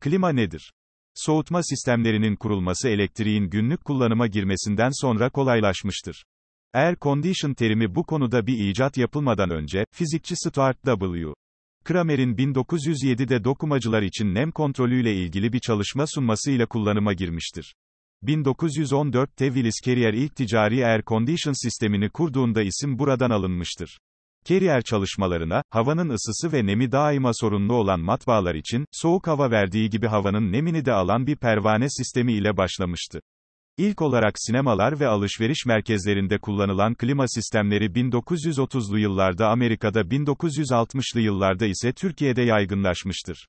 Klima nedir? Soğutma sistemlerinin kurulması elektriğin günlük kullanıma girmesinden sonra kolaylaşmıştır. Air condition terimi bu konuda bir icat yapılmadan önce, fizikçi Stuart W. Kramer'in 1907'de dokumacılar için nem kontrolüyle ilgili bir çalışma sunmasıyla kullanıma girmiştir. 1914, Willis Carrier ilk ticari air condition sistemini kurduğunda isim buradan alınmıştır. Carrier çalışmalarına, havanın ısısı ve nemi daima sorunlu olan matbaalar için, soğuk hava verdiği gibi havanın nemini de alan bir pervane sistemi ile başlamıştı. İlk olarak sinemalar ve alışveriş merkezlerinde kullanılan klima sistemleri 1930'lu yıllarda Amerika'da 1960'lı yıllarda ise Türkiye'de yaygınlaşmıştır.